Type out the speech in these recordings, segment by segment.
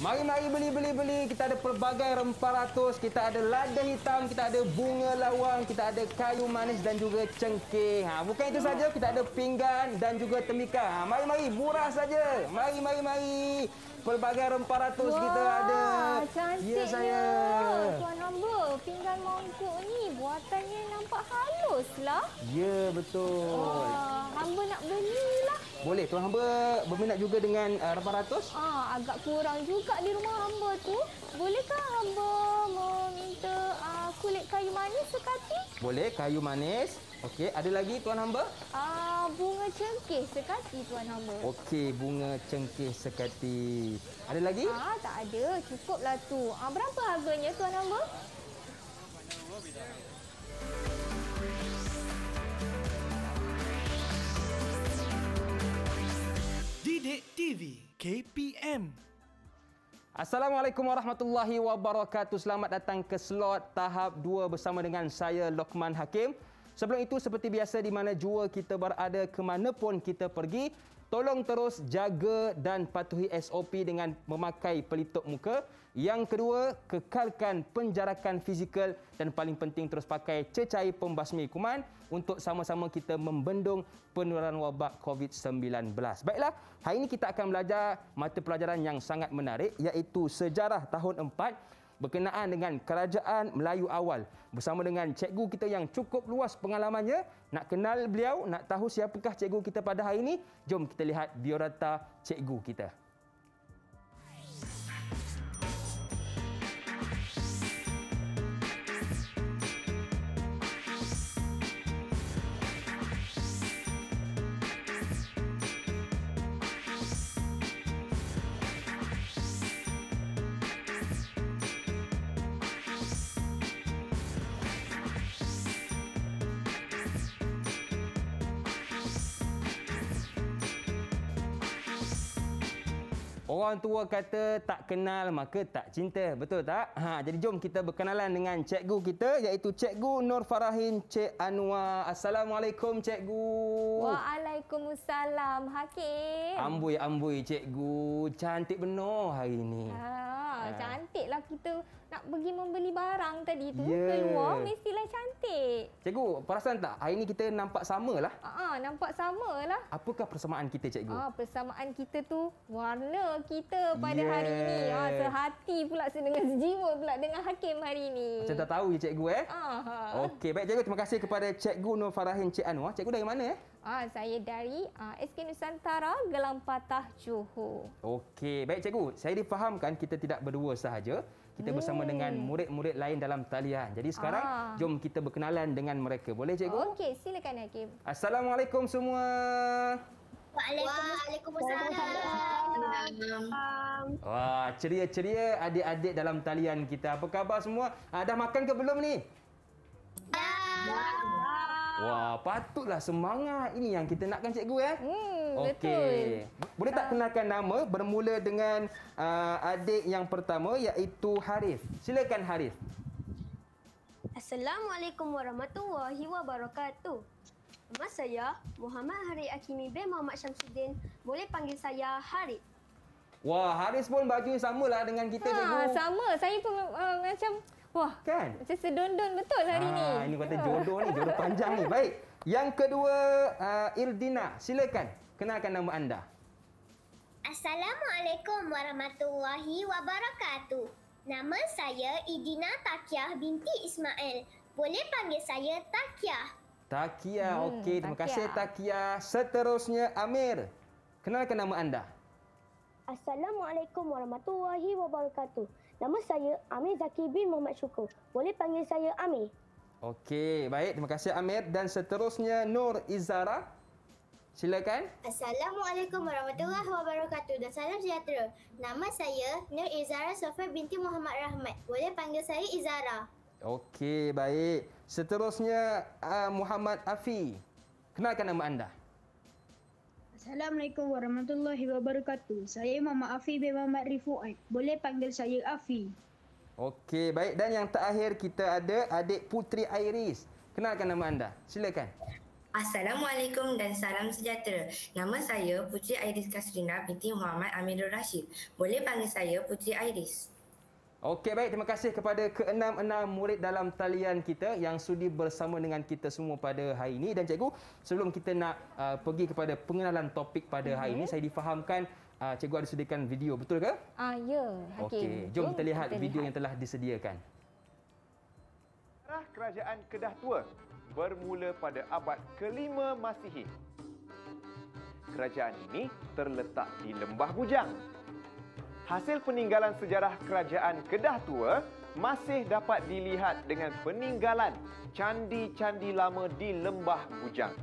Mari-mari beli-beli-beli. Kita ada pelbagai rempah ratus. Kita ada lada hitam. Kita ada bunga lawang. Kita ada kayu manis dan juga cengkeh. Ha, bukan itu saja. Kita ada pinggan dan juga temika. Ha, mari-mari. Ha, murah saja. Mari-mari-mari. Pelbagai rempah ratus Wah, kita ada. Cantiknya. Ya, saya. Tuan Amba, pinggan mangkuk ni buatannya nampak halus lah. Ya, betul. Wah, hamba nak belilah. Boleh. Tuan hamba berminat juga dengan uh, 800? Ah, agak kurang juga di rumah hamba tu. Bolehkah hamba meminta uh, kulit kayu manis sekati? Boleh, kayu manis. Okey, ada lagi tuan hamba? Ah, uh, bunga cengkeh sekati tuan hamba. Okey, bunga cengkeh sekati. Ada lagi? Ah, tak ada. Cukuplah tu. Ah, berapa harganya tuan hamba? Uh, Update TV KPM. Assalamualaikum warahmatullahi wabarakatuh. Selamat datang ke slot tahap 2 bersama dengan saya Lokman Hakim. Sebelum itu seperti biasa di mana jua kita berada ke mana pun kita pergi, tolong terus jaga dan patuhi SOP dengan memakai pelitup muka. Yang kedua, kekalkan penjarakan fizikal dan paling penting terus pakai cecair pembasmi kuman untuk sama-sama kita membendung penularan wabak COVID-19. Baiklah, hari ini kita akan belajar mata pelajaran yang sangat menarik iaitu sejarah tahun 4 berkenaan dengan kerajaan Melayu awal bersama dengan cikgu kita yang cukup luas pengalamannya nak kenal beliau nak tahu siapakah cikgu kita pada hari ini jom kita lihat biorata cikgu kita Orang tua kata tak kenal maka tak cinta. Betul tak? Ha, jadi jom kita berkenalan dengan cikgu kita iaitu cikgu Nur Farahin Cik Anwar. Assalamualaikum cikgu. Waalaikumsalam Hakim. Amboi amboi cikgu. Cantik benar hari ini. Ha, ha. cantiklah kita nak pergi membeli barang tadi tu yeah. keluar mestilah cantik. Cikgu, perasan tak hari ini kita nampak samalah? Ha, ha, nampak samalah. Apakah persamaan kita cikgu? Ha, persamaan kita tu warna kita pada yeah. hari ini. Ha, sehati pula dengan sejiwa pula dengan Hakim hari ini. Macam tak tahu je cikgu eh. uh Okey, baik cikgu. Terima kasih kepada cikgu Nur Farahin Cik Anwar. Cikgu ah, dari mana eh? Ah, saya dari ah, SK Nusantara Gelang Patah Johor. Okey, baik cikgu. Saya difahamkan kita tidak berdua sahaja. Kita bersama hmm. dengan murid-murid lain dalam talian. Jadi sekarang ah. jom kita berkenalan dengan mereka. Boleh cikgu? Okey, silakan Hakim. Assalamualaikum semua. Waalaikumsalam. Wah, ceria-ceria adik-adik dalam talian kita. Apa khabar semua? Ah, dah makan ke belum ni? Dah. Wah, patutlah semangat. Ini yang kita nakkan cikgu ya. Hmm, okay. betul. Boleh tak kenalkan nama bermula dengan uh, adik yang pertama iaitu Harif. Silakan Harif. Assalamualaikum warahmatullahi wabarakatuh. Nama saya Muhammad Hari Akimi bin Muhammad Syamsuddin. Boleh panggil saya Hari. Wah, Haris pun baju sama lah dengan kita ha, cikgu. Sama. Saya pun uh, macam wah, kan? macam sedondon betul hari ha, ni. Ini kata ya. jodoh ni, jodoh panjang ni. Baik. Yang kedua, uh, Ildina. Silakan kenalkan nama anda. Assalamualaikum warahmatullahi wabarakatuh. Nama saya Idina Takiyah binti Ismail. Boleh panggil saya Takiyah. Takia, hmm, okey. Terima kasih Takia. Seterusnya Amir. Kenalkan nama anda. Assalamualaikum warahmatullahi wabarakatuh. Nama saya Amir Zaki bin Muhammad Syukur. Boleh panggil saya Amir. Okey, baik. Terima kasih Amir. Dan seterusnya Nur Izzara, Silakan. Assalamualaikum warahmatullahi wabarakatuh dan salam sejahtera. Nama saya Nur Izzara Sofer binti Muhammad Rahmat. Boleh panggil saya Izzara. Okey, baik. Seterusnya uh, Muhammad Afi. Kenalkan nama anda. Assalamualaikum warahmatullahi wabarakatuh. Saya Mama Afi bin Muhammad Rifuat. Boleh panggil saya Afi. Okey, baik. Dan yang terakhir kita ada adik Putri Iris. Kenalkan nama anda. Silakan. Assalamualaikum dan salam sejahtera. Nama saya Putri Iris Kasrina binti Muhammad Amirul Rashid. Boleh panggil saya Putri Iris. Okey baik terima kasih kepada keenam-enam murid dalam talian kita yang sudi bersama dengan kita semua pada hari ini dan cikgu sebelum kita nak uh, pergi kepada pengenalan topik pada hari mm-hmm. ini mhm. saya difahamkan uh, cikgu ada sediakan video betul ke? Ah ya okey okay. jom kita lihat kita video lihat. yang telah disediakan. Sejarah kerajaan Kedah Tua bermula pada abad ke-5 Masihi. Kerajaan ini terletak di Lembah Bujang hasil peninggalan sejarah kerajaan Kedah Tua masih dapat dilihat dengan peninggalan candi-candi lama di Lembah Bujang.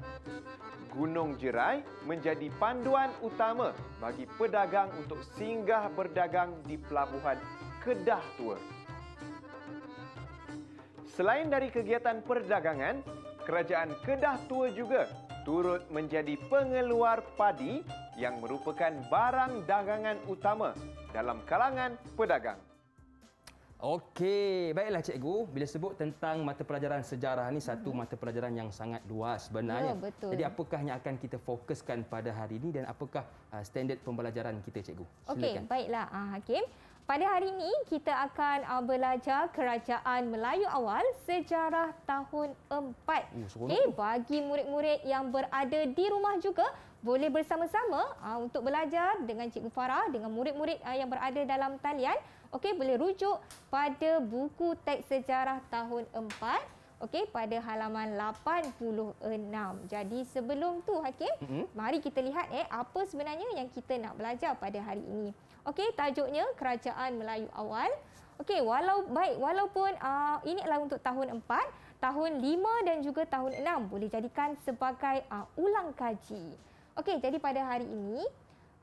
Gunung Jerai menjadi panduan utama bagi pedagang untuk singgah berdagang di pelabuhan Kedah Tua. Selain dari kegiatan perdagangan, kerajaan Kedah Tua juga turut menjadi pengeluar padi yang merupakan barang dagangan utama dalam kalangan pedagang. Okey, baiklah cikgu, bila sebut tentang mata pelajaran sejarah ini satu mata pelajaran yang sangat luas sebenarnya. Ya, betul. Jadi apakah yang akan kita fokuskan pada hari ini dan apakah uh, standard pembelajaran kita cikgu? Okey, baiklah uh, Hakim. Pada hari ini kita akan ah, belajar Kerajaan Melayu Awal sejarah tahun 4. Oh, okay, bagi murid-murid yang berada di rumah juga, boleh bersama-sama ah, untuk belajar dengan Cikgu Farah dengan murid-murid ah, yang berada dalam talian. Okey, boleh rujuk pada buku teks sejarah tahun 4, okey pada halaman 86. Jadi sebelum tu Hakim, mm-hmm. mari kita lihat eh apa sebenarnya yang kita nak belajar pada hari ini. Okey, tajuknya Kerajaan Melayu Awal. Okey, walau baik walaupun uh, ah, ini adalah untuk tahun 4 tahun 5 dan juga tahun 6 boleh jadikan sebagai uh, ulang kaji. Okey, jadi pada hari ini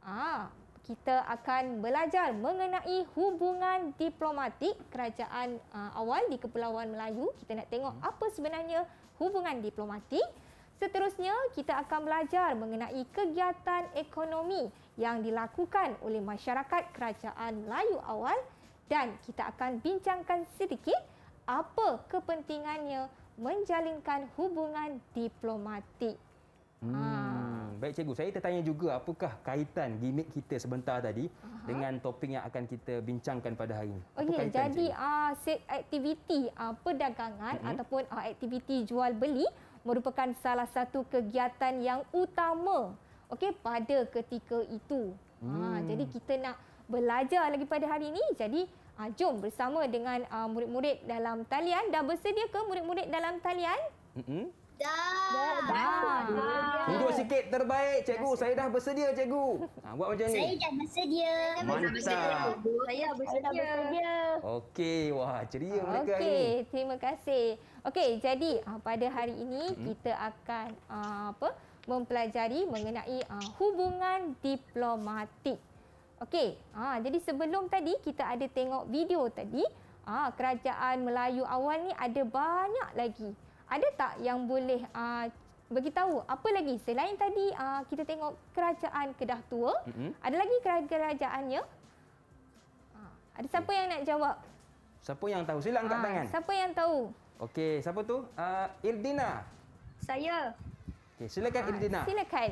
ah kita akan belajar mengenai hubungan diplomatik kerajaan uh, awal di Kepulauan Melayu. Kita nak tengok hmm. apa sebenarnya hubungan diplomatik. Seterusnya, kita akan belajar mengenai kegiatan ekonomi yang dilakukan oleh masyarakat kerajaan Melayu awal dan kita akan bincangkan sedikit apa kepentingannya menjalinkan hubungan diplomatik. Hmm. Ha baik cikgu saya tertanya juga apakah kaitan gimmick kita sebentar tadi uh-huh. dengan topik yang akan kita bincangkan pada hari ini okey jadi uh, aktiviti uh, perdagangan uh ataupun uh, aktiviti jual beli merupakan salah satu kegiatan yang utama okay? pada ketika itu hmm. uh, jadi kita nak belajar lagi pada hari ini jadi uh, jom bersama dengan uh, murid-murid dalam talian dah bersedia ke murid-murid dalam talian uh-huh. Dah. Dah. Tunggu sikit terbaik, cikgu. Saya dah bersedia, cikgu. Ha, buat macam ni. Saya dah bersedia. Mantap. Saya dah bersedia. Okey, wah ceria okay. mereka ni. Okey, terima kasih. Okey, jadi ah, pada hari ini hmm. kita akan ah, apa? mempelajari mengenai ah, hubungan diplomatik. Okey, uh, jadi sebelum tadi kita ada tengok video tadi, uh, kerajaan Melayu awal ni ada banyak lagi ada tak yang boleh uh, ah, tahu apa lagi selain tadi uh, kita tengok kerajaan Kedah Tua mm-hmm. ada lagi kerajaannya uh, ada siapa okay. yang nak jawab siapa yang tahu sila angkat uh, tangan siapa yang tahu okey siapa tu uh, Irdina saya okey silakan uh, Irdina silakan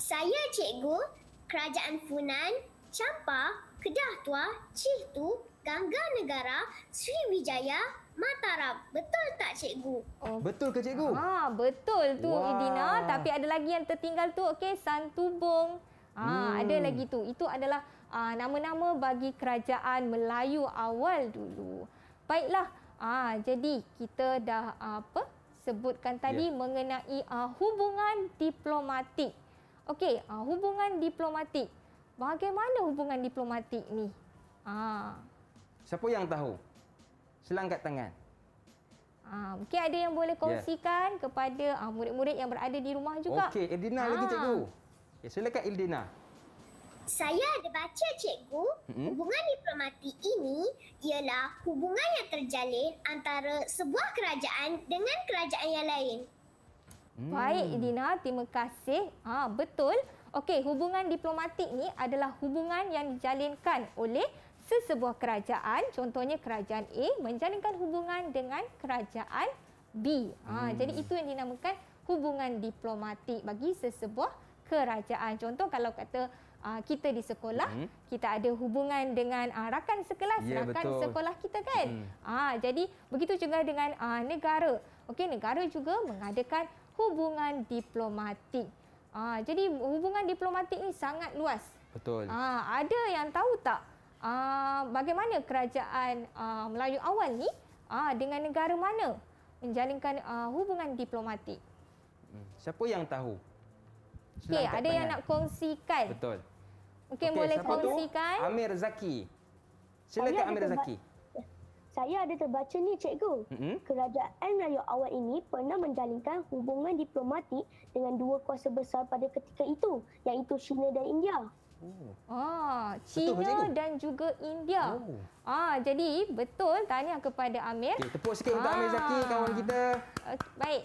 saya cikgu kerajaan Funan Champa Kedah Tua Cih Tu Gangga Negara Sriwijaya Mataram. Betul tak cikgu? Okay. Oh. Betul ke cikgu? Ha, betul tu Wah. Idina, tapi ada lagi yang tertinggal tu. Okey, Santubong. Ha, hmm. ada lagi tu. Itu adalah uh, nama-nama bagi kerajaan Melayu awal dulu. Baiklah. Ah, jadi kita dah apa sebutkan tadi yeah. mengenai uh, hubungan diplomatik. Okey, uh, hubungan diplomatik. Bagaimana hubungan diplomatik ni? Ah. Siapa yang tahu? selangkat tangan. Ah, mungkin ada yang boleh kongsikan yeah. kepada ah, murid-murid yang berada di rumah juga. Okey, Edina ah. lagi cikgu. Okay, eh, silakan Edina. Saya ada baca cikgu, hubungan diplomatik ini ialah hubungan yang terjalin antara sebuah kerajaan dengan kerajaan yang lain. Hmm. Baik Edina, terima kasih. Ah, betul. Okey, hubungan diplomatik ni adalah hubungan yang dijalinkan oleh sesebuah kerajaan contohnya kerajaan A menjalinkan hubungan dengan kerajaan B. Ha, hmm. jadi itu yang dinamakan hubungan diplomatik bagi sesebuah kerajaan. Contoh kalau kata uh, kita di sekolah, hmm. kita ada hubungan dengan uh, rakan sekelas, yeah, rakan betul. sekolah kita kan. Hmm. Ha, jadi begitu juga dengan uh, negara. Okey, negara juga mengadakan hubungan diplomatik. Ha, jadi hubungan diplomatik ni sangat luas. Betul. Ha, ada yang tahu tak? uh, bagaimana kerajaan uh, Melayu awal ni uh, dengan negara mana menjalinkan uh, hubungan diplomatik. Hmm, siapa yang tahu? Okay, ada banyak. yang nak kongsikan. Betul. Mungkin okay, boleh kongsikan. Tu? Amir Zaki. Silakan Amir Zaki. Saya ada terbaca ni cikgu. Mm-hmm. Kerajaan Melayu awal ini pernah menjalinkan hubungan diplomatik dengan dua kuasa besar pada ketika itu, iaitu China dan India. Oh. Ah, China betul, dan juga India. Oh. Ah, jadi betul tahniah kepada Amir. Okay, tepuk sikit untuk ah. Amir Zaki kawan kita. baik.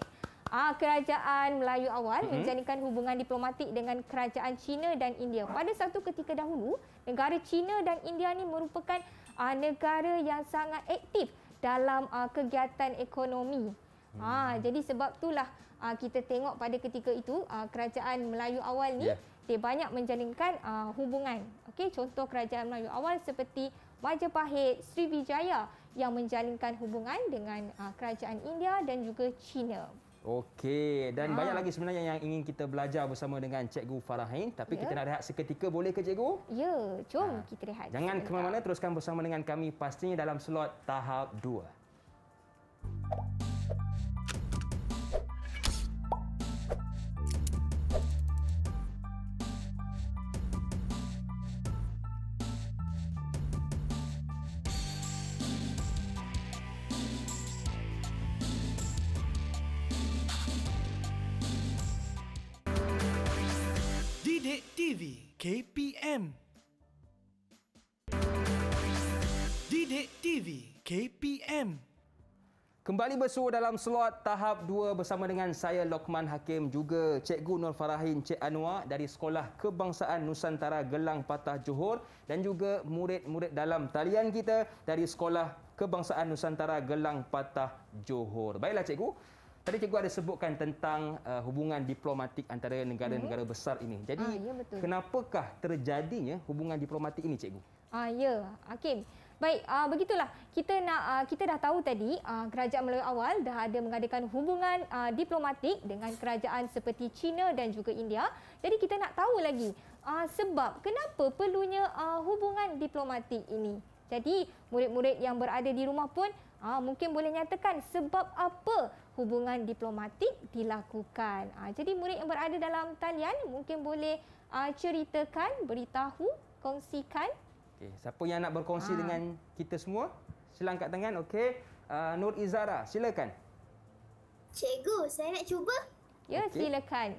Ah, kerajaan Melayu awal mm-hmm. menjalinkan hubungan diplomatik dengan kerajaan China dan India. Pada satu ketika dahulu, negara China dan India ni merupakan ah, negara yang sangat aktif dalam ah, kegiatan ekonomi. Ah, hmm. Ah, jadi sebab itulah ah, kita tengok pada ketika itu ah, kerajaan Melayu awal ni yeah dia banyak menjalinkan uh, hubungan. Okey, contoh kerajaan Melayu awal seperti Majapahit, Sri Vijaya yang menjalinkan hubungan dengan uh, kerajaan India dan juga China. Okey, dan ha. banyak lagi sebenarnya yang ingin kita belajar bersama dengan Cikgu Farahin, tapi ya. kita nak rehat seketika boleh ke Cikgu? Ya, jom ha. kita rehat. Jangan ke mana-mana teruskan bersama dengan kami pastinya dalam slot tahap 2. Thank you KPM. Kembali bersua dalam slot tahap 2 bersama dengan saya Lokman Hakim juga Cikgu Nur Farahin Cik Anwar dari Sekolah Kebangsaan Nusantara Gelang Patah Johor dan juga murid-murid dalam talian kita dari Sekolah Kebangsaan Nusantara Gelang Patah Johor. Baiklah cikgu. Tadi cikgu ada sebutkan tentang uh, hubungan diplomatik antara negara-negara mm-hmm. besar ini. Jadi ah, ya, kenapakah terjadinya hubungan diplomatik ini cikgu? Ah ya, Hakim. Okay. Baik, uh, begitulah. Kita nak uh, kita dah tahu tadi uh, kerajaan Melayu awal dah ada mengadakan hubungan uh, diplomatik dengan kerajaan seperti China dan juga India. Jadi kita nak tahu lagi uh, sebab kenapa perlunya uh, hubungan diplomatik ini. Jadi murid-murid yang berada di rumah pun uh, mungkin boleh nyatakan sebab apa hubungan diplomatik dilakukan. Uh, jadi murid yang berada dalam talian mungkin boleh uh, ceritakan, beritahu, kongsikan Okey, siapa yang nak berkongsi ha. dengan kita semua? Sila angkat tangan. Okey. Uh, Nur Izara, silakan. Cikgu, saya nak cuba. Ya, okay. silakan.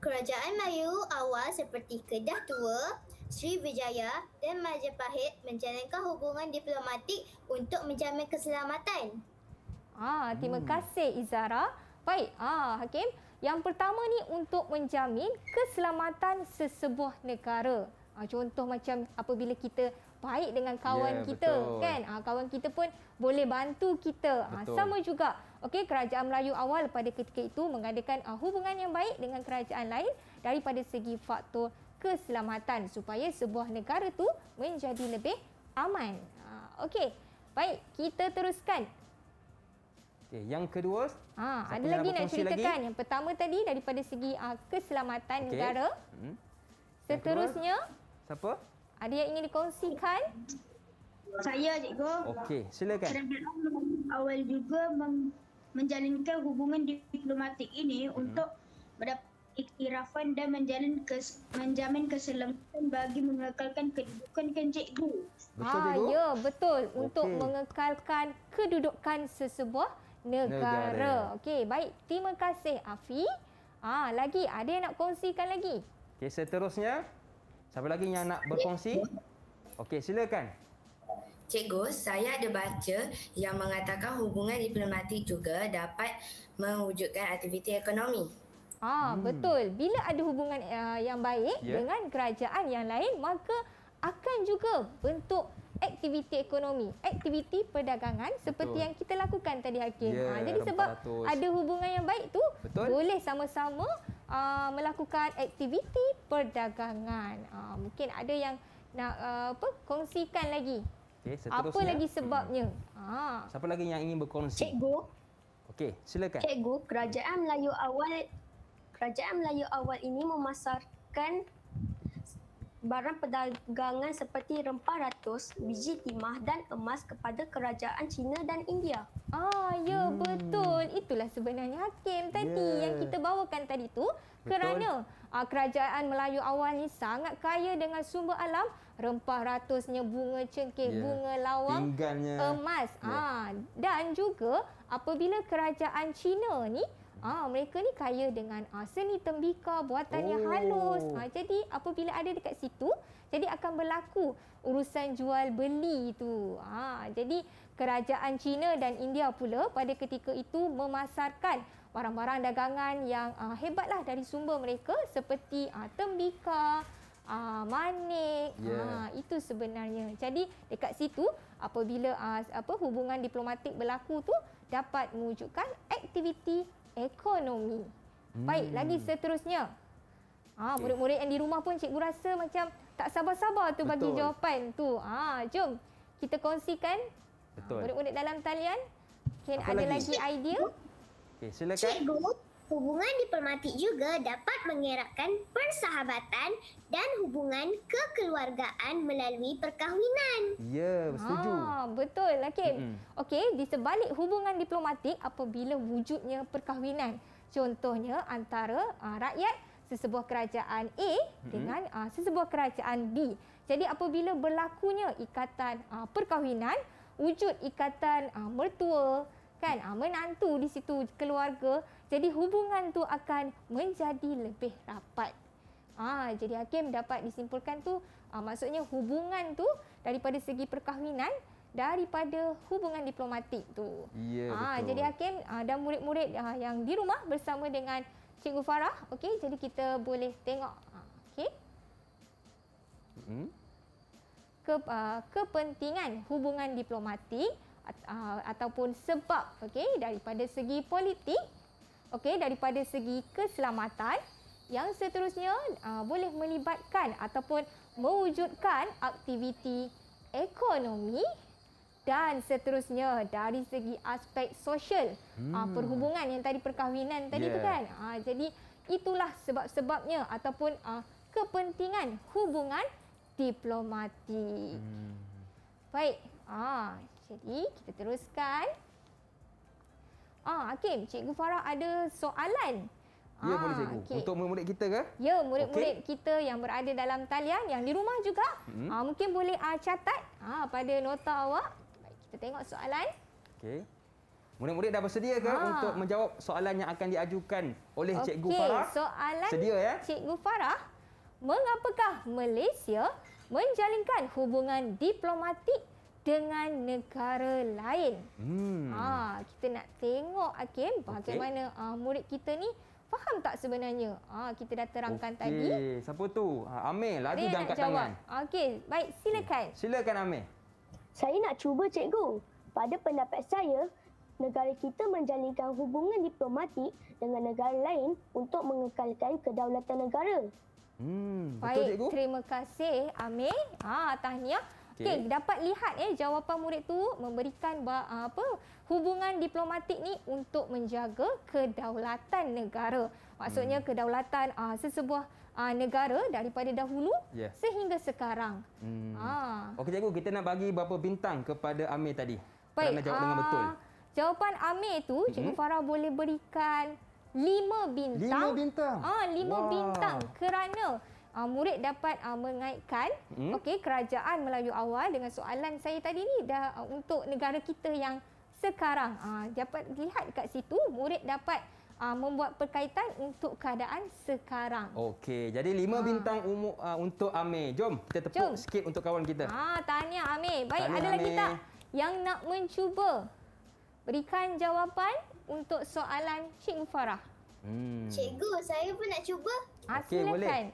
Kerajaan Melayu awal seperti Kedah Tua, Sri Wijaya dan Majapahit menjalankan hubungan diplomatik untuk menjamin keselamatan. Ah, terima hmm. kasih Izara. Baik, ah Hakim, yang pertama ni untuk menjamin keselamatan sesebuah negara. Ha, contoh macam apabila kita baik dengan kawan yeah, kita betul. kan ha, kawan kita pun boleh bantu kita ha, sama juga okey kerajaan Melayu awal pada ketika itu mengadakan uh, hubungan yang baik dengan kerajaan lain daripada segi faktor keselamatan supaya sebuah negara tu menjadi lebih aman ha, okey baik kita teruskan Okay, yang kedua, ha, ada lagi nak ceritakan. Lagi? Yang pertama tadi daripada segi uh, keselamatan okay. negara. Hmm. Seterusnya, Siapa? Ada yang ingin dikongsikan? Saya cikgu. Okey, silakan. awal juga mem- menjalinkan hubungan diplomatik ini hmm. untuk mendapat iktirafan dan menjalin kes- menjamin keselamatan bagi mengekalkan kedudukan kan cikgu. Betul ah, cikgu? Ya, betul. Okay. Untuk mengekalkan kedudukan sesebuah negara. negara. Okey, baik. Terima kasih Afi. Ah, lagi ada yang nak kongsikan lagi? Okey, seterusnya. Siapa lagi yang nak berkongsi? Okey, silakan. Cikgu, saya ada baca yang mengatakan hubungan diplomatik juga dapat mewujudkan aktiviti ekonomi. Ah, hmm. betul. Bila ada hubungan uh, yang baik yeah. dengan kerajaan yang lain, maka akan juga bentuk aktiviti ekonomi, aktiviti perdagangan betul. seperti yang kita lakukan tadi Hakim. Yeah, ya, ha, jadi 400. sebab ada hubungan yang baik tu, betul. boleh sama-sama uh, melakukan aktiviti perdagangan. Uh, mungkin ada yang nak uh, apa kongsikan lagi. Okay, apa lagi sebabnya? Hmm. Ah. Siapa lagi yang ingin berkongsi? Cikgu. Okey, silakan. Cikgu, Kerajaan Melayu Awal Kerajaan Melayu Awal ini memasarkan barang perdagangan seperti rempah ratus, biji timah dan emas kepada kerajaan China dan India. Ah, ya hmm. betul. Itulah sebenarnya hakim tadi yeah. yang kita bawakan tadi tu kerana aa, ah, kerajaan Melayu awal ni sangat kaya dengan sumber alam, rempah ratusnya, bunga cengkeh, yeah. bunga lawang, Pinggannya. emas. Ya. Ah, yeah. dan juga apabila kerajaan China ni Ah, mereka ni kaya dengan ah, seni tembikar, buatan oh. yang halus. Ah, jadi apabila ada dekat situ, jadi akan berlaku urusan jual beli itu. Ah, jadi kerajaan China dan India pula pada ketika itu memasarkan barang-barang dagangan yang ah, hebatlah dari sumber mereka seperti ah, tembika, Ah manik. Yeah. Ah itu sebenarnya. Jadi dekat situ apabila ah, apa hubungan diplomatik berlaku tu dapat mewujudkan aktiviti ekonomi. Hmm. Baik, lagi seterusnya. Ha, ah, okay. Murid-murid yang di rumah pun cikgu rasa macam tak sabar-sabar tu Betul. bagi jawapan tu. Ha, jom kita kongsikan Betul. murid-murid dalam talian. Ken, Apa ada lagi, lagi idea? Okay, silakan. Cikgu, Hubungan diplomatik juga dapat mengeratkan persahabatan dan hubungan kekeluargaan melalui perkahwinan. Ya, setuju. Ah, betul. Okey. Mm -hmm. Okey, di sebalik hubungan diplomatik apabila wujudnya perkahwinan. Contohnya antara uh, rakyat sesebuah kerajaan A mm -hmm. dengan uh, sesebuah kerajaan B. Jadi apabila berlakunya ikatan uh, perkahwinan, wujud ikatan uh, mertua kan, uh, menantu di situ keluarga jadi hubungan tu akan menjadi lebih rapat. Ah, jadi hakim dapat disimpulkan tu ah, maksudnya hubungan tu daripada segi perkahwinan daripada hubungan diplomatik tu. Ya, ah, betul. jadi hakim ah, dan murid-murid ah, yang di rumah bersama dengan Cikgu Farah, okey, jadi kita boleh tengok ah, okey. Hmm. Ke, ah, kepentingan hubungan diplomatik ah, ataupun sebab okey daripada segi politik okey daripada segi keselamatan yang seterusnya uh, boleh melibatkan ataupun mewujudkan aktiviti ekonomi dan seterusnya dari segi aspek sosial ah, hmm. uh, perhubungan yang tadi perkahwinan tadi yeah. tu kan uh, jadi itulah sebab-sebabnya ataupun uh, kepentingan hubungan diplomatik hmm. baik uh, jadi kita teruskan Ah, Hakim, Cikgu Farah ada soalan. Ya, ah, boleh cikgu. Okay. Untuk murid-murid kita ke? Ya, murid-murid okay. kita yang berada dalam talian, yang di rumah juga. Hmm. Ah, mungkin boleh ah, catat ah, pada nota awak. Baik, kita tengok soalan. Okey. Murid-murid dah bersedia ke ah. untuk menjawab soalan yang akan diajukan oleh okay. Cikgu Farah? Soalan sedia, ya? Cikgu Farah, mengapakah Malaysia menjalinkan hubungan diplomatik dengan negara lain. Hmm. Ha, kita nak tengok Akim bagaimana uh, murid kita ni faham tak sebenarnya? Ha, kita dah terangkan okay. tadi. Siapa tu? Ha, Amir, lagi dah angkat jawab. tangan. Okey, baik. Silakan. Okay. Silakan Amir. Saya nak cuba cikgu. Pada pendapat saya, negara kita menjalinkan hubungan diplomatik dengan negara lain untuk mengekalkan kedaulatan negara. Hmm, Baik, betul, terima kasih Amir. Ha, tahniah okay. okay, dapat lihat eh jawapan murid tu memberikan apa hubungan diplomatik ni untuk menjaga kedaulatan negara. Maksudnya hmm. kedaulatan uh, sesebuah uh, negara daripada dahulu yeah. sehingga sekarang. Hmm. Ah. Okey cikgu, kita nak bagi berapa bintang kepada Amir tadi? Baik. Kerana jawab uh, dengan betul. Jawapan Amir tu hmm. cikgu Farah boleh berikan 5 bintang. 5 bintang. Ah, 5 wow. bintang kerana uh, murid dapat uh, mengaitkan hmm. okey kerajaan Melayu awal dengan soalan saya tadi ni dah uh, untuk negara kita yang sekarang uh, dapat lihat kat situ murid dapat uh, membuat perkaitan untuk keadaan sekarang. Okey, jadi lima uh. bintang umu, uh, untuk Ame. Jom kita tepuk Jom. sikit untuk kawan kita. Ah, tanya Ame. Baik, tahniah, ada lagi tak yang nak mencuba berikan jawapan untuk soalan Cikgu Farah? Hmm. Cikgu, saya pun nak cuba. Ah, okay, silakan. Boleh.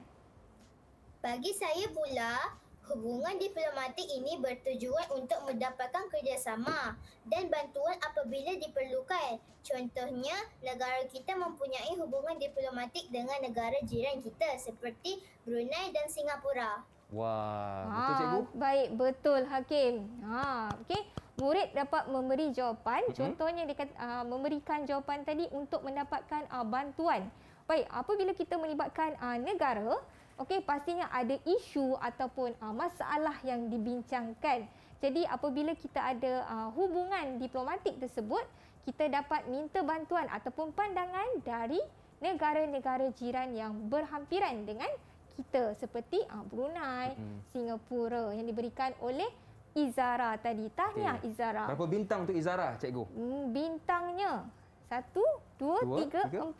Bagi saya pula, hubungan diplomatik ini bertujuan untuk mendapatkan kerjasama dan bantuan apabila diperlukan. Contohnya, negara kita mempunyai hubungan diplomatik dengan negara jiran kita seperti Brunei dan Singapura. Wah, ha, betul cikgu. Baik, betul Hakim. Ha, okey. Murid dapat memberi jawapan. Mm-hmm. Contohnya dia kata, uh, memberikan jawapan tadi untuk mendapatkan uh, bantuan. Baik, apabila kita melibatkan uh, negara, okey pastinya ada isu ataupun uh, masalah yang dibincangkan jadi apabila kita ada uh, hubungan diplomatik tersebut kita dapat minta bantuan ataupun pandangan dari negara-negara jiran yang berhampiran dengan kita seperti uh, Brunei, mm-hmm. Singapura yang diberikan oleh Izara tadi. Tahniah okay. Izara. Berapa bintang tu Izara, cikgu? Mm, bintangnya 1 2 3 4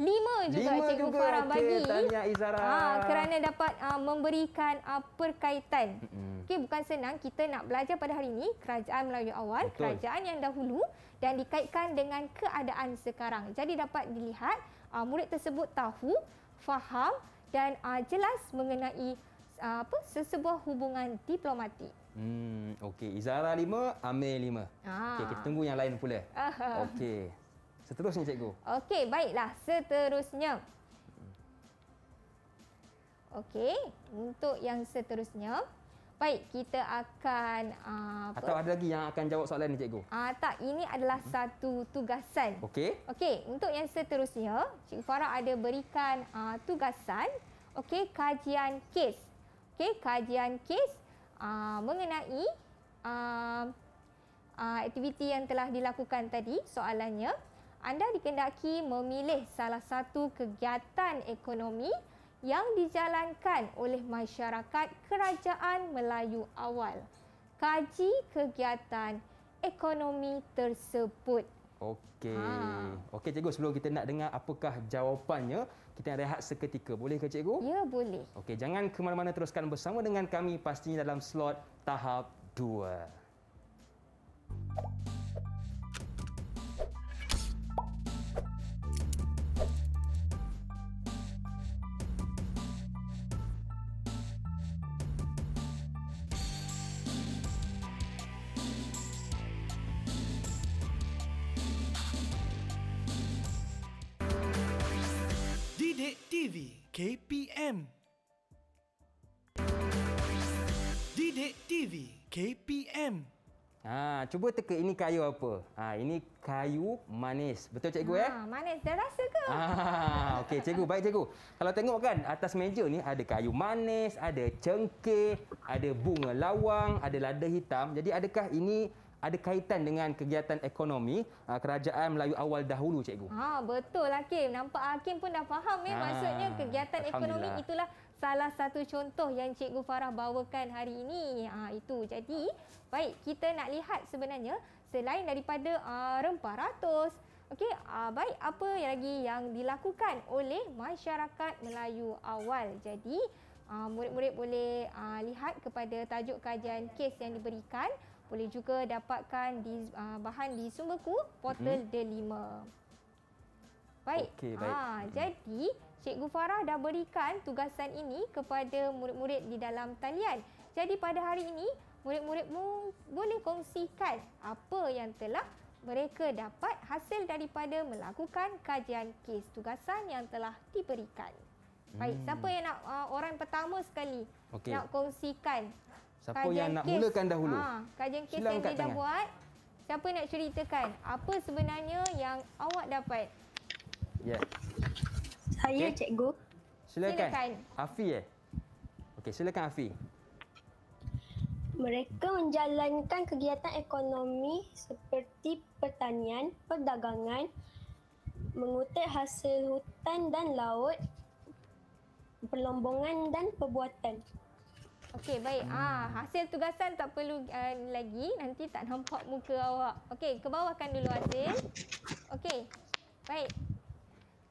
Lima juga lima Cikgu juga. Farah bagi. Okay, tanya Izara. Ha, kerana dapat uh, memberikan uh, perkaitan. Mm-hmm. Okay, bukan senang kita nak belajar pada hari ini kerajaan Melayu awal, Betul. kerajaan yang dahulu dan dikaitkan dengan keadaan sekarang. Jadi dapat dilihat uh, murid tersebut tahu, faham dan uh, jelas mengenai uh, apa sesebuah hubungan diplomatik. Hmm, okey. Izara lima, Amir lima. Ah. Okey, kita tunggu yang lain pula. Okey. Seterusnya cikgu. Okey, baiklah. Seterusnya. Okey, untuk yang seterusnya. Baik, kita akan... Uh, Atau ada lagi yang akan jawab soalan ni cikgu? Uh, tak, ini adalah hmm. satu tugasan. Okey. Okey, untuk yang seterusnya, Cik Farah ada berikan uh, tugasan. Okey, kajian kes. Okey, kajian kes uh, mengenai uh, uh, aktiviti yang telah dilakukan tadi soalannya anda dikendaki memilih salah satu kegiatan ekonomi yang dijalankan oleh masyarakat kerajaan Melayu awal. Kaji kegiatan ekonomi tersebut. Okey. Ha. Okey cikgu sebelum kita nak dengar apakah jawapannya, kita nak rehat seketika. Boleh ke cikgu? Ya, boleh. Okey, jangan ke mana-mana teruskan bersama dengan kami pastinya dalam slot tahap 2. Ha, cuba teka ini kayu apa? Ha, ini kayu manis. Betul cikgu ya? Ha, eh? manis. Dah rasa ke? Ha, Okey cikgu, baik cikgu. Kalau tengok kan atas meja ni ada kayu manis, ada cengkeh, ada bunga lawang, ada lada hitam. Jadi adakah ini ada kaitan dengan kegiatan ekonomi ha, kerajaan Melayu awal dahulu cikgu? Ha, betul Hakim. Nampak Hakim pun dah faham ya eh? Ha, maksudnya kegiatan ekonomi itulah salah satu contoh yang Cikgu Farah bawakan hari ini. Ha, itu jadi, baik kita nak lihat sebenarnya selain daripada uh, rempah ratus. Okey, uh, baik apa yang lagi yang dilakukan oleh masyarakat Melayu awal. Jadi, uh, murid-murid boleh uh, lihat kepada tajuk kajian kes yang diberikan. Boleh juga dapatkan di, uh, bahan di sumberku, portal hmm. D5. Baik, okay, baik. Uh, jadi... Cikgu Farah dah berikan tugasan ini kepada murid-murid di dalam talian. Jadi pada hari ini, murid-murid boleh kongsikan apa yang telah mereka dapat hasil daripada melakukan kajian kes tugasan yang telah diberikan. Baik, hmm. siapa yang nak uh, orang pertama sekali okay. nak kongsikan? Siapa kajian yang nak kes? mulakan dahulu? Ha, kajian kes Silang yang dia tangan. dah buat. Siapa nak ceritakan apa sebenarnya yang awak dapat? Ya. Saya okay. cikgu. Silakan. silakan. Afi eh? Okey, silakan Afi. Mereka menjalankan kegiatan ekonomi seperti pertanian, perdagangan, mengutip hasil hutan dan laut, perlombongan dan perbuatan. Okey, baik. Ah, hasil tugasan tak perlu uh, lagi. Nanti tak nampak muka awak. Okey, kebawakan dulu hasil. Okey, baik.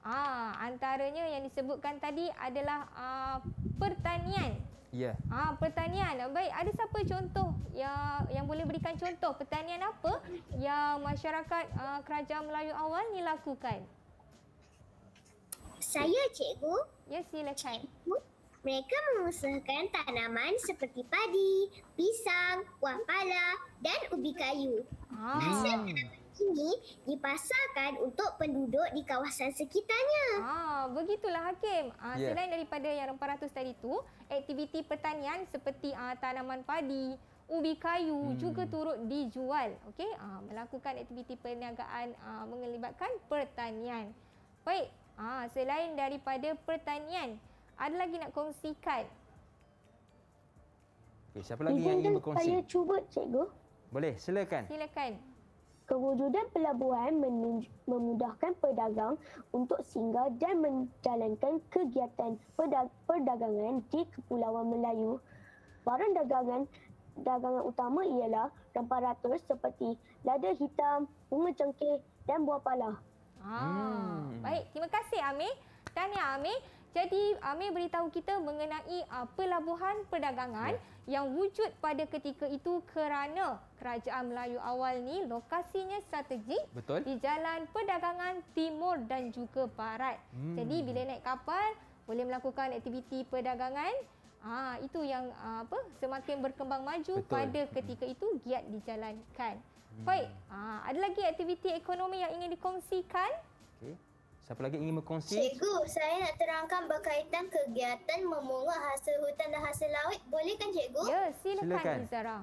Ha, antaranya yang disebutkan tadi adalah uh, pertanian. Ya. Yeah. Ha, pertanian. Baik, ada siapa contoh yang yang boleh berikan contoh pertanian apa yang masyarakat uh, kerajaan Melayu awal ni lakukan? Saya cikgu. Ya, silakan. Cikgu, mereka mengusahakan tanaman seperti padi, pisang, buah pala dan ubi kayu. Ah. Hasil tanaman ini dipasarkan untuk penduduk di kawasan sekitarnya. Ah, begitulah Hakim. Ah, ha, yeah. Selain daripada yang rempah ratus tadi tu, aktiviti pertanian seperti ah, tanaman padi, ubi kayu hmm. juga turut dijual. Okey, ah, melakukan aktiviti perniagaan ah, mengelibatkan pertanian. Baik, ah, selain daripada pertanian, ada lagi nak kongsikan? Okay, siapa lagi Ibu yang ingin berkongsi? Saya cuba, cikgu. Boleh, silakan. Silakan. Kewujudan pelabuhan memudahkan pedagang untuk singgah dan menjalankan kegiatan perdagangan di Kepulauan Melayu. Barang dagangan dagangan utama ialah rempah ratus seperti lada hitam, bunga cengkeh dan buah pala. Ah, hmm. Baik, terima kasih Amir. Tahniah ya, Amir. Jadi Amir beritahu kita mengenai uh, pelabuhan perdagangan yeah. yang wujud pada ketika itu kerana kerajaan Melayu awal ni lokasinya strategik Betul. di jalan perdagangan timur dan juga barat. Hmm. Jadi bila naik kapal boleh melakukan aktiviti perdagangan Ah itu yang ah, apa semakin berkembang maju Betul. pada ketika itu giat dijalankan. Hmm. Baik, ah ada lagi aktiviti ekonomi yang ingin dikongsikan? Okey. Siapa lagi ingin berkongsi? Cikgu, saya nak terangkan berkaitan kegiatan memungut hasil hutan dan hasil laut. Boleh kan cikgu? Ya, silakan, silakan.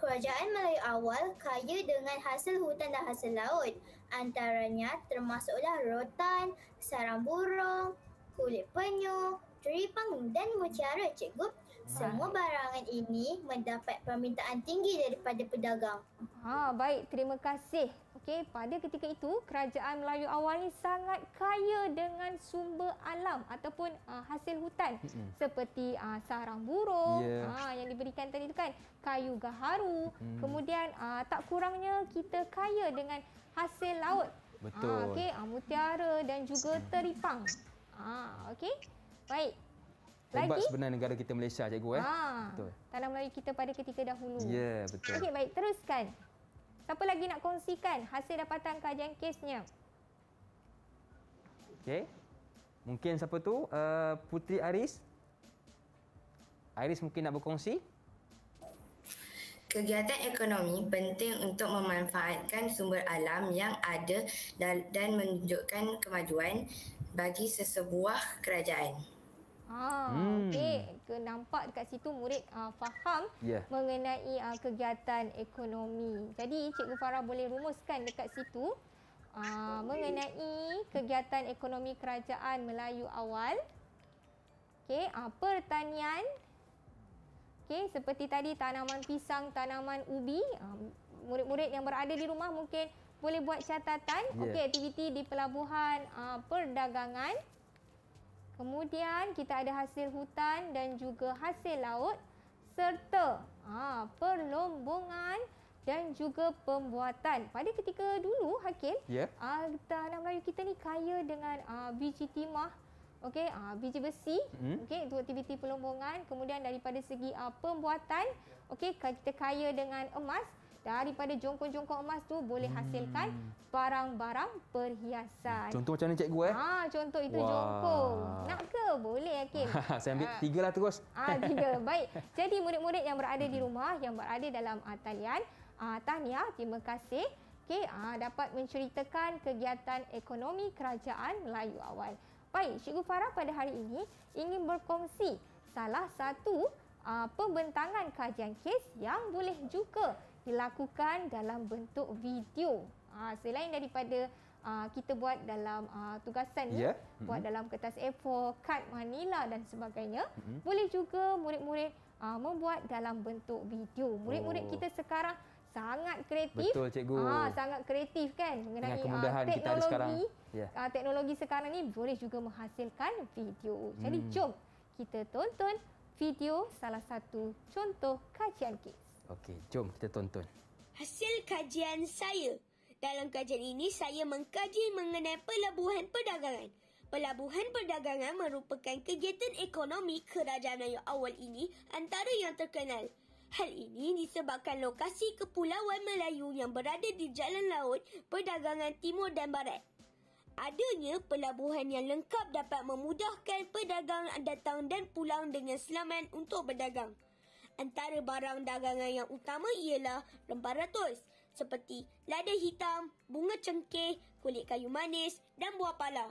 Kerajaan Melayu awal kaya dengan hasil hutan dan hasil laut. Antaranya termasuklah rotan, sarang burung, kulit penyu, teripang dan mutiara cikgu. Semua barangan ini mendapat permintaan tinggi daripada pedagang. Ha, baik, terima kasih. Okey, pada ketika itu, kerajaan Melayu awal ini sangat kaya dengan sumber alam ataupun uh, hasil hutan. Mm-hmm. Seperti uh, sarang burung yeah. Ha, uh, yang diberikan tadi itu kan, kayu gaharu. Mm. Kemudian uh, tak kurangnya kita kaya dengan hasil laut. Betul. Uh, Okey, uh, mutiara dan juga teripang. Ah, uh, Okey, baik. Hebat Lagi? sebenarnya negara kita Malaysia, cikgu. Eh? Ha, betul. Tanah Melayu kita pada ketika dahulu. Ya, yeah, betul. Okey, baik. Teruskan. Siapa lagi nak kongsikan hasil dapatan kajian kesnya? Okey. Mungkin siapa tu? Uh, Putri Aris. Aris mungkin nak berkongsi. Kegiatan ekonomi penting untuk memanfaatkan sumber alam yang ada dan menunjukkan kemajuan bagi sesebuah kerajaan. Ah, hmm. okey. Ke nampak dekat situ murid uh, faham yeah. mengenai uh, kegiatan ekonomi. Jadi Cikgu Farah boleh rumuskan dekat situ uh, mengenai kegiatan ekonomi kerajaan Melayu awal. Okey, uh, pertanian. Okey, seperti tadi tanaman pisang, tanaman ubi, uh, murid-murid yang berada di rumah mungkin boleh buat catatan yeah. okey aktiviti di pelabuhan uh, perdagangan. Kemudian kita ada hasil hutan dan juga hasil laut serta ha, perlombongan dan juga pembuatan. Pada ketika dulu Hakim, yeah. Ha, tanah Melayu kita ni kaya dengan uh, biji timah, okay, uh, ha, biji besi, mm. okay, untuk aktiviti perlombongan. Kemudian daripada segi uh, pembuatan, okay, kita kaya dengan emas daripada jongkong jongkong emas tu boleh hmm. hasilkan barang-barang perhiasan. Contoh macam mana cikgu eh? Ha, contoh itu Wah. jongkok. Nak ke? Boleh Hakim. Saya ambil ha. tiga lah terus. Ah, ha, tiga. Baik. Jadi murid-murid yang berada di hmm. rumah, yang berada dalam uh, talian, uh, tahniah. Terima kasih. Okey, uh, dapat menceritakan kegiatan ekonomi kerajaan Melayu awal. Baik, Cikgu Farah pada hari ini ingin berkongsi salah satu uh, pembentangan kajian kes yang boleh juga dilakukan dalam bentuk video. Ha, selain daripada uh, kita buat dalam uh, tugasan ni, yeah. mm-hmm. buat mhm. dalam kertas A4, kad Manila dan sebagainya, mm-hmm. boleh juga murid-murid uh, membuat dalam bentuk video. Murid-murid oh. kita sekarang sangat kreatif. Betul cikgu. Ha, sangat kreatif kan mengenai uh, teknologi. Kita ya. yeah. uh, teknologi sekarang ni boleh juga menghasilkan video. Jadi mm. jom kita tonton video salah satu contoh kajian kita. Okey, jom kita tonton. Hasil kajian saya. Dalam kajian ini, saya mengkaji mengenai pelabuhan perdagangan. Pelabuhan perdagangan merupakan kegiatan ekonomi kerajaan Melayu awal ini antara yang terkenal. Hal ini disebabkan lokasi kepulauan Melayu yang berada di jalan laut perdagangan timur dan barat. Adanya pelabuhan yang lengkap dapat memudahkan pedagang datang dan pulang dengan selamat untuk berdagang. Antara barang dagangan yang utama ialah rempah ratus seperti lada hitam, bunga cengkeh, kulit kayu manis dan buah pala.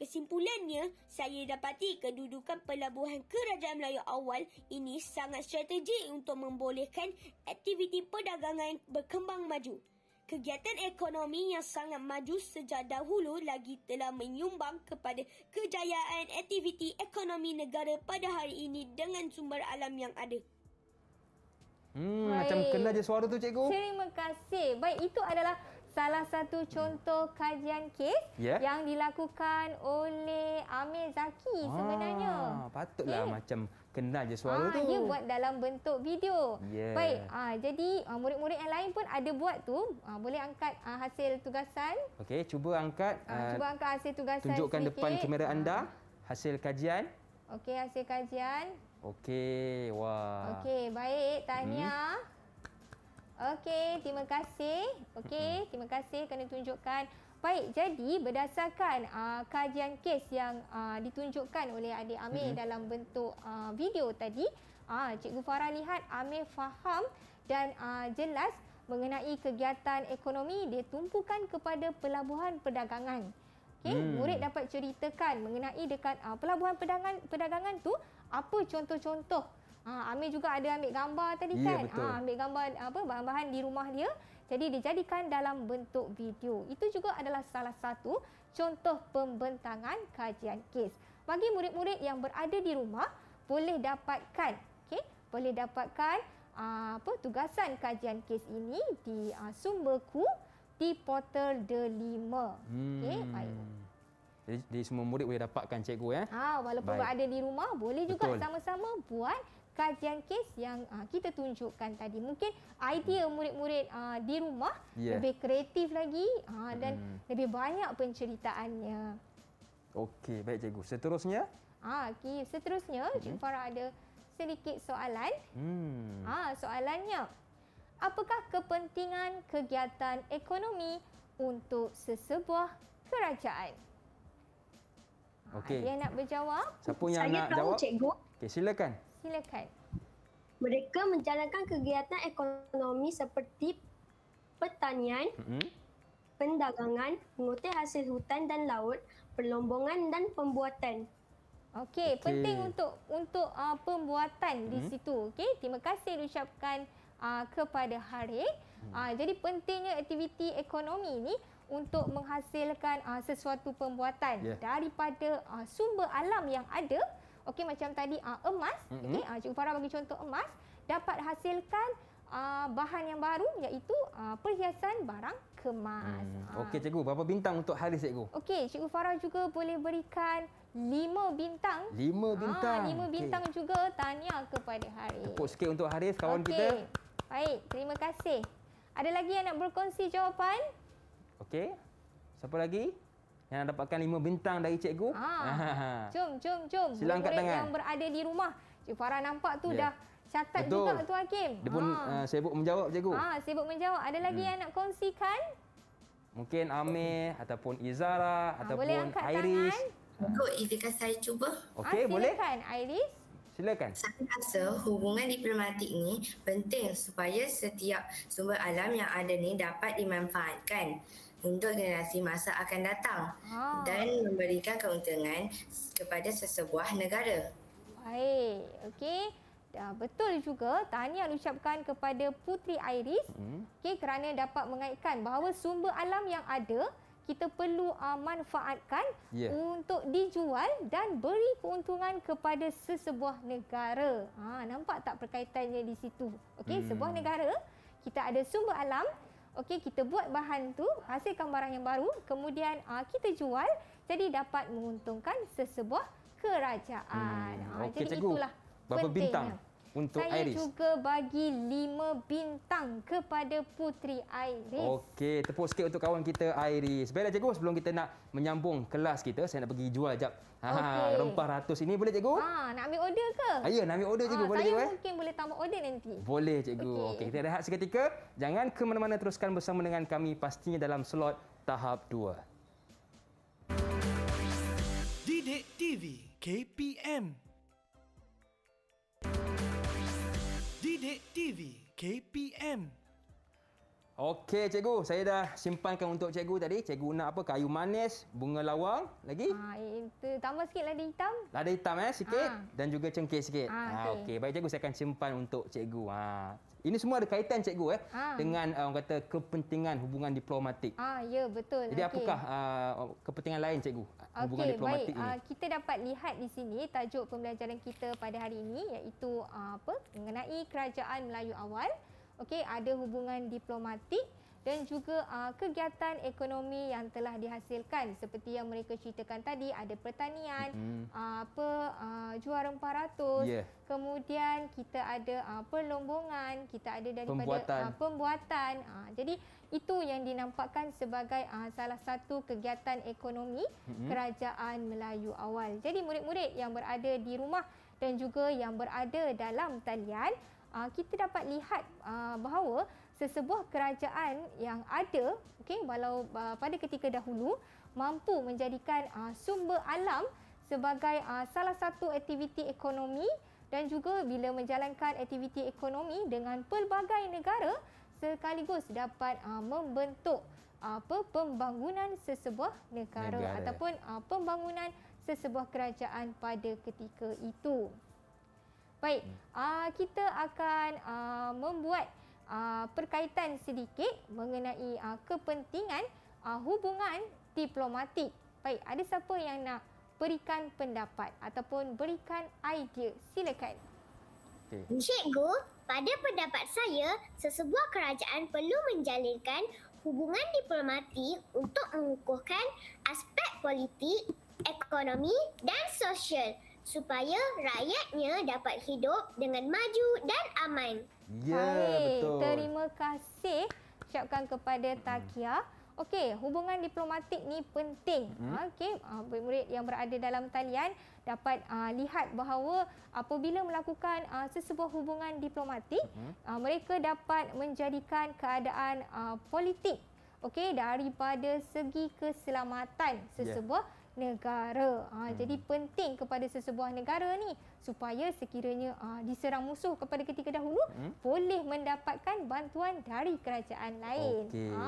Kesimpulannya, saya dapati kedudukan pelabuhan Kerajaan Melayu awal ini sangat strategik untuk membolehkan aktiviti perdagangan berkembang maju. Kegiatan ekonomi yang sangat maju sejak dahulu lagi telah menyumbang kepada kejayaan aktiviti ekonomi negara pada hari ini dengan sumber alam yang ada. Hmm, Baik. macam kenal je suara tu cikgu. Terima kasih. Baik, itu adalah salah satu contoh kajian kes yeah. yang dilakukan oleh Amir Zaki ah, sebenarnya. Patutlah okay. Ya. macam kena je suara ah, tu. Dia buat dalam bentuk video. Yeah. Baik, ah, jadi ah, murid-murid yang lain pun ada buat tu. Ah, boleh angkat ah, hasil tugasan. Okey, cuba angkat. Ah, ah cuba angkat hasil tugasan Tunjukkan sedikit. depan kamera anda ah. hasil kajian. Okey, hasil kajian. Okey, wah. Okey, baik. Tahniah. Hmm. Okey, terima kasih. Okey, hmm. terima kasih kerana tunjukkan. Baik, jadi berdasarkan uh, kajian kes yang uh, ditunjukkan oleh adik Amir hmm. dalam bentuk uh, video tadi, uh, Cikgu Farah lihat Amir faham dan uh, jelas mengenai kegiatan ekonomi dia tumpukan kepada pelabuhan perdagangan. Okay, hmm. murid dapat ceritakan mengenai dekat uh, pelabuhan perdagangan, perdagangan tu apa contoh-contoh ha, Amir juga ada ambil gambar tadi ya, kan Ha, ambil gambar apa bahan-bahan di rumah dia jadi dijadikan dalam bentuk video itu juga adalah salah satu contoh pembentangan kajian kes bagi murid-murid yang berada di rumah boleh dapatkan okay boleh dapatkan aa, ah, apa tugasan kajian kes ini di aa, ah, sumberku di portal delima hmm. okey baik jadi, semua murid boleh dapatkan cikgu ya. Ha walaupun Baik. berada di rumah boleh juga sama-sama buat kajian kes yang uh, kita tunjukkan tadi. Mungkin idea hmm. murid-murid uh, di rumah yeah. lebih kreatif lagi uh, dan hmm. lebih banyak penceritaannya. Okey, baik cikgu. Seterusnya? Ah, okay. seterusnya okay. Hmm. Cik Farah ada sedikit soalan. Hmm. Ah, soalannya. Apakah kepentingan kegiatan ekonomi untuk sesebuah kerajaan? Okey. Dia nak berjawab. Siapa yang Saya nak tahu, jawab? Cikgu. Okay silakan. Silakan. Mereka menjalankan kegiatan ekonomi seperti pertanian, mm-hmm. pendagangan, mengutip hasil hutan dan laut, perlombongan dan pembuatan. Okey, okay. penting untuk untuk uh, pembuatan mm-hmm. di situ. Okey, terima kasih diucapkan uh, kepada Harik. Mm. Uh, jadi pentingnya aktiviti ekonomi ini untuk menghasilkan uh, sesuatu pembuatan yeah. daripada uh, sumber alam yang ada. Okey macam tadi uh, emas, mm-hmm. okey uh, Cikgu Farah bagi contoh emas dapat hasilkan uh, bahan yang baru iaitu uh, perhiasan barang kemas. Hmm. Uh. Okey cikgu, berapa bintang untuk hari cikgu? Okey, Cikgu Farah juga boleh berikan lima bintang. Lima bintang. ah lima bintang okay. juga tanya kepada Haris. Tepuk sikit untuk Haris kawan okay. kita. Baik, terima kasih. Ada lagi yang nak berkongsi jawapan? Okey. Siapa lagi? Yang dapatkan lima bintang dari cikgu. Cum, cum, cum. Sila angkat tangan. Yang berada di rumah. Cik Farah nampak tu yeah. dah catat Betul. juga tu Hakim. Dia pun ha. uh, sibuk menjawab cikgu. Ha, sibuk menjawab. Ada lagi hmm. yang nak kongsikan? Mungkin Amir hmm. ataupun Izara ha, ataupun Iris. Boleh angkat Iris. tangan. Ikut izinkan saya cuba. Okey, ha, boleh. Silakan Iris. Silakan. Saya rasa hubungan diplomatik ni penting supaya setiap sumber alam yang ada ni dapat dimanfaatkan untuk generasi masa akan datang ha. dan memberikan keuntungan kepada sesebuah negara. Baik, okey. Dah betul juga tahniah ucapkan kepada Putri Iris hmm. okay, kerana dapat mengaitkan bahawa sumber alam yang ada kita perlu uh, manfaatkan yeah. untuk dijual dan beri keuntungan kepada sesebuah negara. Ha, nampak tak perkaitannya di situ? Okey, hmm. sebuah negara kita ada sumber alam Okey, kita buat bahan tu, hasilkan barang yang baru, kemudian uh, kita jual jadi dapat menguntungkan sesebuah kerajaan. Hmm, ah, okay, jadi cikgu. itulah. Berapa bintang? Pentingnya untuk saya Iris. Saya juga bagi lima bintang kepada Puteri Iris. Okey, tepuk sikit untuk kawan kita Iris. Baiklah cikgu, sebelum kita nak menyambung kelas kita, saya nak pergi jual jap okay. rempah ratus ini. Boleh cikgu? Ha, nak ambil order ke? Ah, ya, nak ambil order cikgu. Ha, boleh saya eh? mungkin boleh tambah order nanti. Boleh cikgu. Okey, okay, kita rehat seketika. Jangan ke mana-mana teruskan bersama dengan kami pastinya dalam slot tahap 2. Didik TV KPM Sidik TV KPM Okey cikgu, saya dah simpankan untuk cikgu tadi. Cikgu nak apa? Kayu manis, bunga lawang, lagi? Ha, itu tambah sikit lada hitam. Lada hitam eh sikit ha. dan juga cengkeh sikit. Ha, ha okey. okay. Baik cikgu, saya akan simpan untuk cikgu. Ha. Ini semua ada kaitan cikgu eh ha. dengan eh, orang kata kepentingan hubungan diplomatik. Ah ha, ya betul. Jadi okay. apakah uh, kepentingan lain cikgu hubungan okay, diplomatik baik. Ah, ini? Okey, uh, kita dapat lihat di sini tajuk pembelajaran kita pada hari ini iaitu uh, apa? mengenai kerajaan Melayu awal. Okay, ada hubungan diplomatik dan juga uh, kegiatan ekonomi yang telah dihasilkan seperti yang mereka ceritakan tadi ada pertanian mm-hmm. uh, apa uh, ah, jual rempah ratus yeah. kemudian kita ada uh, perlombongan kita ada daripada pembuatan, uh, pembuatan. Uh, jadi itu yang dinampakkan sebagai uh, salah satu kegiatan ekonomi mm-hmm. kerajaan Melayu awal jadi murid-murid yang berada di rumah dan juga yang berada dalam talian uh, kita dapat lihat uh, bahawa sesebuah kerajaan yang ada okey walau uh, pada ketika dahulu mampu menjadikan uh, sumber alam sebagai uh, salah satu aktiviti ekonomi dan juga bila menjalankan aktiviti ekonomi dengan pelbagai negara sekaligus dapat uh, membentuk apa uh, pembangunan sesebuah negara, negara. ataupun uh, pembangunan sesebuah kerajaan pada ketika itu. Baik, uh, kita akan uh, membuat uh, perkaitan sedikit mengenai uh, kepentingan uh, hubungan diplomatik. Baik, ada siapa yang nak berikan pendapat ataupun berikan idea? Silakan. Cikgu, pada pendapat saya, sesebuah kerajaan perlu menjalinkan hubungan diplomatik untuk mengukuhkan aspek politik, ekonomi dan sosial supaya rakyatnya dapat hidup dengan maju dan aman. Ya, yeah, betul. Terima kasih ucapkan kepada hmm. Takia. Okey, hubungan diplomatik ni penting. Hmm? Okey, ah, murid-murid yang berada dalam talian dapat uh, lihat bahawa apabila melakukan uh, sesebuah hubungan diplomatik, hmm? uh, mereka dapat menjadikan keadaan uh, politik okey daripada segi keselamatan ya. sesebuah yeah negara. Ha, hmm. Jadi penting kepada sesebuah negara ni supaya sekiranya ha, diserang musuh kepada ketika dahulu hmm. boleh mendapatkan bantuan dari kerajaan lain. Okey. Ha.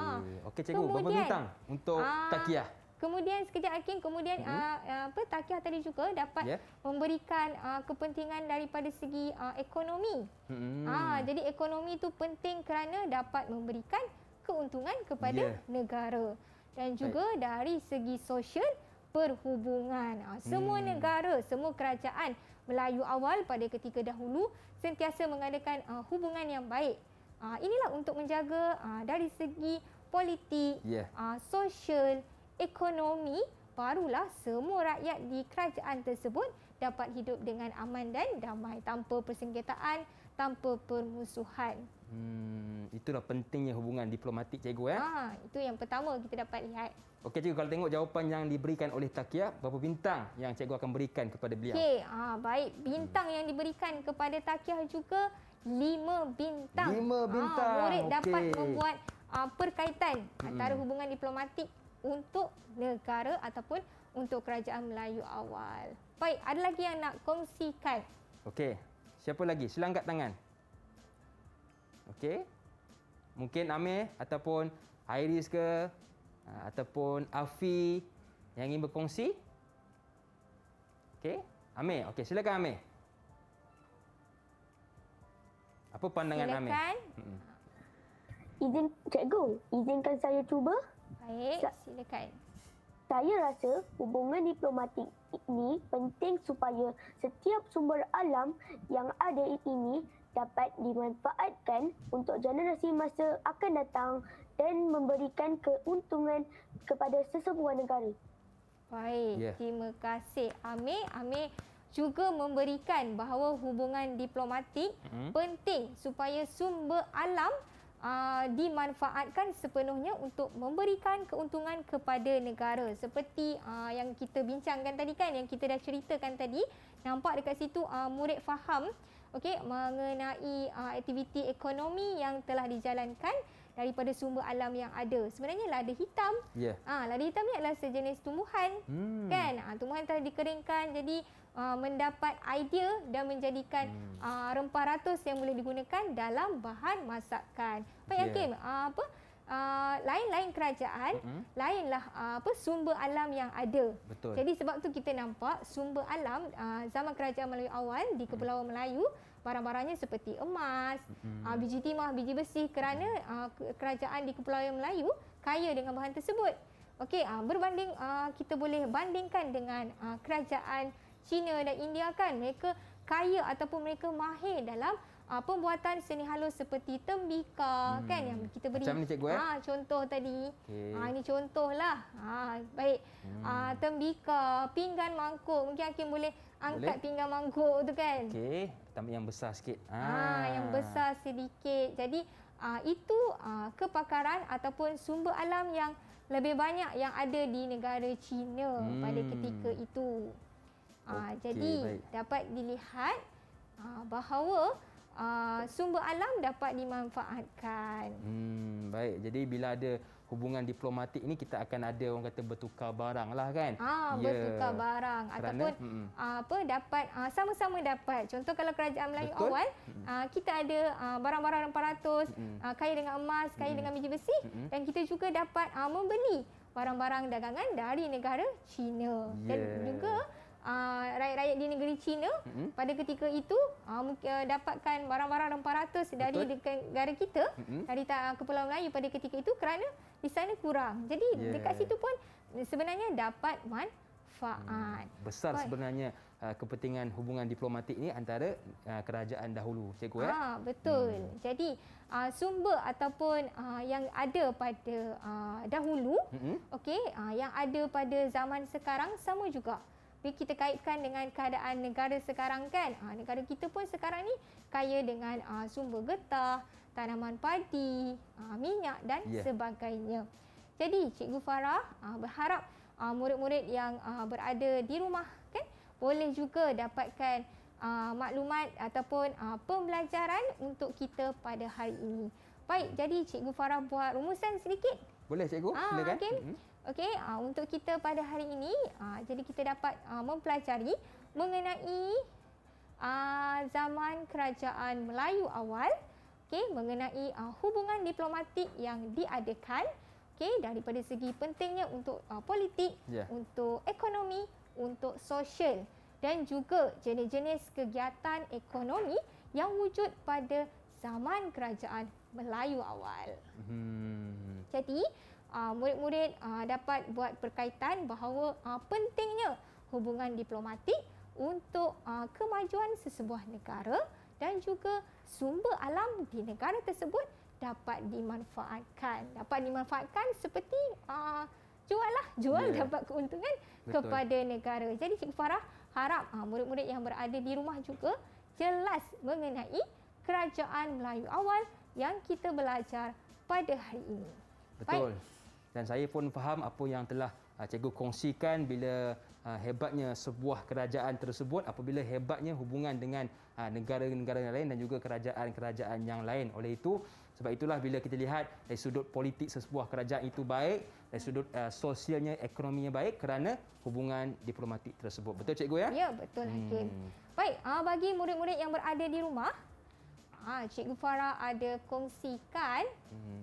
Okey cikgu, berapa bintang untuk ha, takiah? Kemudian sekejap Hakim, kemudian hmm. uh, apa takiah tadi juga dapat yeah. memberikan uh, kepentingan daripada segi uh, ekonomi. Hmm. Uh, jadi ekonomi itu penting kerana dapat memberikan keuntungan kepada yeah. negara. Dan juga Baik. dari segi sosial, perhubungan. Ah, semua hmm. negara, semua kerajaan Melayu awal pada ketika dahulu sentiasa mengadakan uh, hubungan yang baik. Uh, inilah untuk menjaga uh, dari segi politik, yeah. uh, sosial, ekonomi, barulah semua rakyat di kerajaan tersebut dapat hidup dengan aman dan damai tanpa persengketaan, tanpa permusuhan. Hmm, itulah pentingnya hubungan diplomatik cikgu ya. Ha, itu yang pertama kita dapat lihat. Okey cikgu kalau tengok jawapan yang diberikan oleh Takia, berapa bintang yang cikgu akan berikan kepada beliau? Okey, ah baik. Bintang hmm. yang diberikan kepada Takia juga 5 bintang. 5 ah, bintang. Ha, murid okay. dapat membuat uh, perkaitan hmm. antara hubungan diplomatik untuk negara ataupun untuk kerajaan Melayu awal. Baik, ada lagi yang nak kongsikan? Okey. Siapa lagi? Selangkat tangan. Okey. Mungkin Amir ataupun Iris ke ah, ataupun Afi yang ingin berkongsi? Okey. Amir, okey silakan Amir. Apa pandangan silakan. Amir? Silakan. Hmm. Izin cikgu, izinkan saya cuba. Baik, silakan. Saya rasa hubungan diplomatik ini penting supaya setiap sumber alam yang ada ini dapat dimanfaatkan untuk generasi masa akan datang dan memberikan keuntungan kepada sesebuah negara. Baik, yeah. terima kasih Amir. Amir juga memberikan bahawa hubungan diplomatik hmm. penting supaya sumber alam uh, dimanfaatkan sepenuhnya untuk memberikan keuntungan kepada negara. Seperti uh, yang kita bincangkan tadi kan, yang kita dah ceritakan tadi, nampak dekat situ uh, murid faham okey mengenai uh, aktiviti ekonomi yang telah dijalankan daripada sumber alam yang ada. Sebenarnya lada hitam. Yeah. Ah, lada hitam ni adalah sejenis tumbuhan. Hmm. Kan? Ah, tumbuhan telah dikeringkan jadi uh, mendapat idea dan menjadikan hmm. uh, rempah ratus yang boleh digunakan dalam bahan masakan. Baik yeah. Hakim, uh, apa ya. Uh, lain-lain kerajaan, mm-hmm. lainlah uh, apa sumber alam yang ada. Betul. Jadi sebab tu kita nampak sumber alam uh, zaman kerajaan Melayu awal di Kepulauan mm-hmm. Melayu, barang-barangnya seperti emas, mm-hmm. uh, biji timah, biji besi kerana uh, kerajaan di Kepulauan Melayu kaya dengan bahan tersebut. Okey, uh, berbanding uh, kita boleh bandingkan dengan uh, kerajaan China dan India kan, mereka kaya ataupun mereka mahir dalam uh, pembuatan seni halus seperti tembika hmm. kan yang kita beri Macam ni cikgu eh? Ha, contoh tadi. Okay. Ha, ah, ini contohlah. Ha, baik. Hmm. Ha, tembika, pinggan mangkuk. Mungkin Hakim boleh angkat boleh? pinggan mangkuk tu kan. Okey. Pertama yang besar sikit. Ha. ha yang besar sedikit. Jadi uh, itu uh, kepakaran ataupun sumber alam yang lebih banyak yang ada di negara China hmm. pada ketika itu. Okay, jadi baik. dapat dilihat uh, bahawa uh, sumber alam dapat dimanfaatkan. Hmm, baik. Jadi bila ada hubungan diplomatik ini kita akan ada orang kata bertukar barang lah kan? Ah, ya. bertukar barang Kerana, ataupun mm -mm. apa dapat ah, sama-sama dapat. Contoh kalau kerajaan Melayu Betul. awal mm -mm. kita ada barang-barang uh, peratus mm -mm. kaya dengan emas, kaya mm -mm. dengan biji besi mm -mm. dan kita juga dapat membeli barang-barang dagangan dari negara China yeah. dan ya. juga Uh, rakyat-rakyat uh, di negeri China mm-hmm. pada ketika itu uh, uh dapatkan barang-barang rempah ratus dari dekat negara kita mm-hmm. dari uh, Kepulauan Melayu pada ketika itu kerana di sana kurang. Jadi yeah. dekat situ pun sebenarnya dapat manfaat Faan. Hmm. Besar Baik. sebenarnya uh, kepentingan hubungan diplomatik ini antara kerajaan dahulu, Cikgu. Ya? Ha, betul. Hmm. Jadi, sumber ataupun yang ada pada dahulu, hmm okay, yang ada pada zaman sekarang sama juga bila kita kaitkan dengan keadaan negara sekarang kan ha, negara kita pun sekarang ni kaya dengan ha, sumber getah tanaman padi ha, minyak dan yeah. sebagainya jadi cikgu Farah ha, berharap ha, murid-murid yang ha, berada di rumah kan boleh juga dapatkan ha, maklumat ataupun ha, pembelajaran untuk kita pada hari ini baik jadi cikgu Farah buat rumusan sedikit boleh cikgu ha, silakan okay. mm-hmm. Okey, uh, untuk kita pada hari ini, uh, jadi kita dapat uh, mempelajari mengenai uh, zaman kerajaan Melayu awal, okey, mengenai uh, hubungan diplomatik yang diadakan, okey, daripada segi pentingnya untuk uh, politik, yeah. untuk ekonomi, untuk sosial dan juga jenis-jenis kegiatan ekonomi yang wujud pada zaman kerajaan Melayu awal. Hmm. Jadi, Ah, murid-murid uh, dapat buat perkaitan bahawa uh, pentingnya hubungan diplomatik untuk uh, kemajuan sesebuah negara dan juga sumber alam di negara tersebut dapat dimanfaatkan. Dapat dimanfaatkan seperti uh, lah, jual yeah. dapat keuntungan Betul. kepada negara. Jadi Cik Farah harap uh, murid-murid yang berada di rumah juga jelas mengenai kerajaan Melayu awal yang kita belajar pada hari ini. Betul. Baik dan saya pun faham apa yang telah uh, cikgu kongsikan bila uh, hebatnya sebuah kerajaan tersebut apabila hebatnya hubungan dengan uh, negara-negara lain dan juga kerajaan-kerajaan yang lain oleh itu sebab itulah bila kita lihat dari sudut politik sesebuah kerajaan itu baik dari sudut uh, sosialnya ekonominya baik kerana hubungan diplomatik tersebut betul cikgu ya ya betul hakim hmm. baik ah, bagi murid-murid yang berada di rumah uh, cikgu Farah ada kongsikan hmm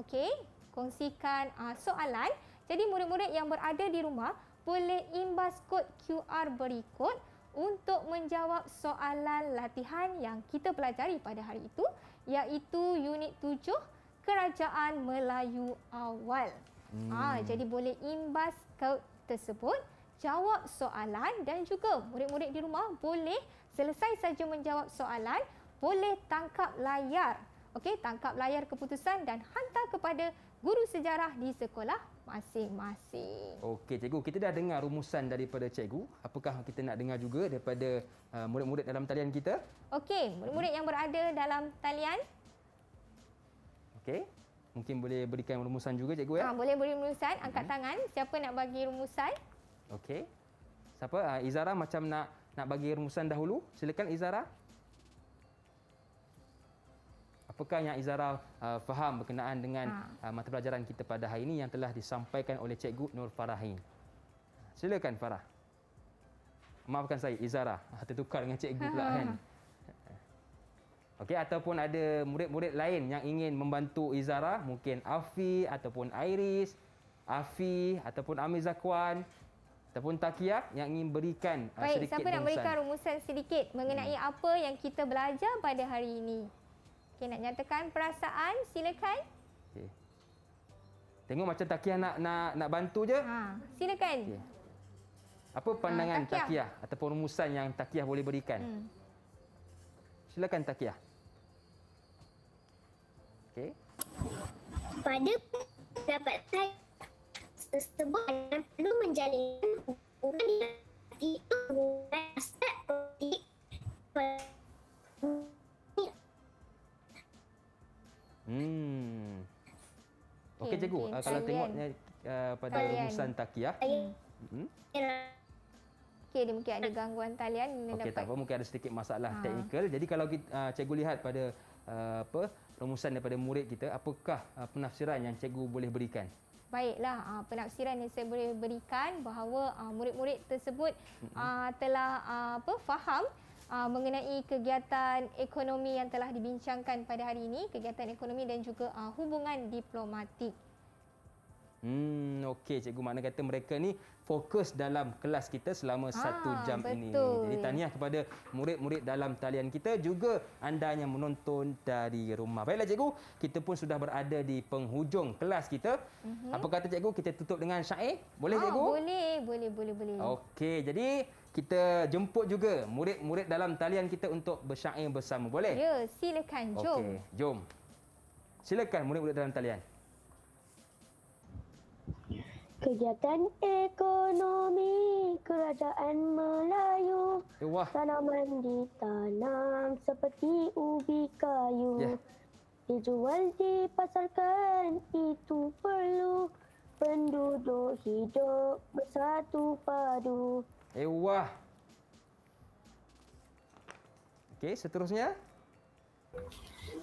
okey kongsikan uh, soalan. Jadi murid-murid yang berada di rumah boleh imbas kod QR berikut untuk menjawab soalan latihan yang kita pelajari pada hari itu iaitu unit 7 Kerajaan Melayu Awal. Ah, hmm. Ha, jadi boleh imbas kod tersebut, jawab soalan dan juga murid-murid di rumah boleh selesai saja menjawab soalan, boleh tangkap layar Okey, tangkap layar keputusan dan hantar kepada guru sejarah di sekolah masing-masing. Okey, cikgu, kita dah dengar rumusan daripada cikgu. Apakah kita nak dengar juga daripada uh, murid-murid dalam talian kita? Okey, murid-murid yang berada dalam talian. Okey. Mungkin boleh berikan rumusan juga cikgu ya? Ha, boleh beri rumusan, angkat hmm. tangan siapa nak bagi rumusan? Okey. Siapa? Uh, Izara macam nak nak bagi rumusan dahulu. Silakan Izara apakah yang Izara uh, faham berkenaan dengan ha. uh, mata pelajaran kita pada hari ini yang telah disampaikan oleh Cikgu Nur Farahin. Silakan Farah. Maafkan saya Izara, ah, tertukar dengan Cikgu pula ha, ha, ha. kan. Okey ataupun ada murid-murid lain yang ingin membantu Izara, mungkin Afi ataupun Iris, Afi ataupun Amir Zakwan ataupun Takiyah yang ingin berikan uh, Baik, sedikit rumusan. Baik, siapa nak berikan rumusan sedikit mengenai hmm. apa yang kita belajar pada hari ini? Okey, nak nyatakan perasaan, silakan. Okey. Tengok macam Takiah nak nak nak bantu je. Ha, silakan. Okay. Apa pandangan ha, Takiah ataupun rumusan yang Takiah boleh berikan? Hmm. Silakan Takiah. Okey. Pada pendapat saya, tersebut adalah perlu menjalin hubungan itu hubungan aspek politik Okey cikgu, uh, ah, kalau tengoknya uh, pada talian. rumusan takiyah. Hmm. Okey, mungkin ada gangguan talian. Okey, tak apa. Mungkin ada sedikit masalah ha. teknikal. Jadi kalau kita, uh, cikgu lihat pada uh, apa rumusan daripada murid kita, apakah uh, penafsiran yang cikgu boleh berikan? Baiklah, uh, penafsiran yang saya boleh berikan bahawa uh, murid-murid tersebut uh, telah uh, apa faham Uh, mengenai kegiatan ekonomi yang telah dibincangkan pada hari ini, kegiatan ekonomi dan juga uh, hubungan diplomatik. Hmm, okey cikgu. Mana kata mereka ni fokus dalam kelas kita selama ah, satu jam betul. ini. Jadi tahniah kepada murid-murid dalam talian kita juga anda yang menonton dari rumah. Baiklah cikgu, kita pun sudah berada di penghujung kelas kita. Mm-hmm. Apa kata cikgu kita tutup dengan syair? Boleh oh, cikgu? Boleh, boleh, boleh, boleh. Okey, jadi kita jemput juga murid-murid dalam talian kita untuk bersyair bersama. Boleh? Ya, silakan. Jom. Okay, jom. Silakan murid-murid dalam talian. Kegiatan ekonomi kerajaan Melayu Wah. Tanaman ditanam seperti ubi kayu yeah. Dijual dipasarkan itu perlu Penduduk hidup bersatu padu Ewah eh, Okey seterusnya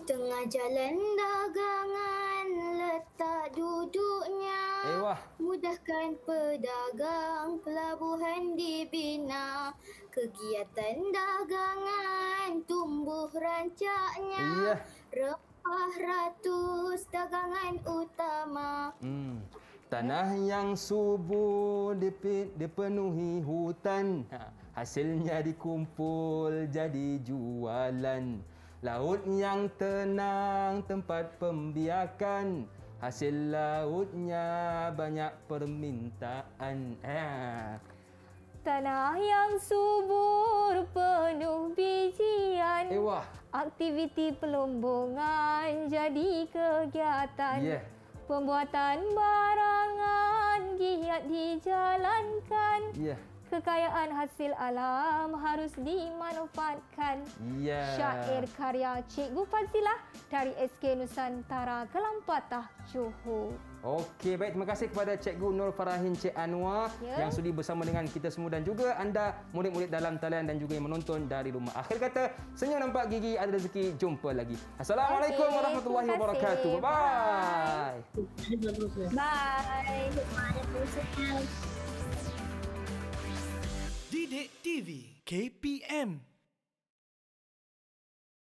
Tengah jalan dagangan letak duduknya Ewah. Mudahkan pedagang pelabuhan dibina Kegiatan dagangan tumbuh rancaknya yeah. Rempah ratus dagangan utama hmm. Tanah yeah. yang subur dipenuhi hutan ha, Hasilnya dikumpul jadi jualan Laut yang tenang tempat pembiakan Hasil lautnya banyak permintaan. Ha. Tanah yang subur penuh bijian. Ewah. Eh, Aktiviti pelombongan jadi kegiatan. Yeah. Pembuatan barangan giat dijalankan. Yeah kekayaan hasil alam harus dimanfaatkan. Yeah. Syair karya Cikgu Fazilah dari SK Nusantara Kelampatah Johor. Okey, baik. Terima kasih kepada Cikgu Nur Farahin Cik Anwar yeah. yang sudi bersama dengan kita semua dan juga anda murid-murid dalam talian dan juga yang menonton dari rumah. Akhir kata, senyum nampak gigi ada rezeki. Jumpa lagi. Assalamualaikum okay. warahmatullahi wabarakatuh. Bye-bye. Bye. Bye. Bye. Bye. Bye. Bye. Bye. Bye. Bye. Bye. bye bye Cerdik TV KPM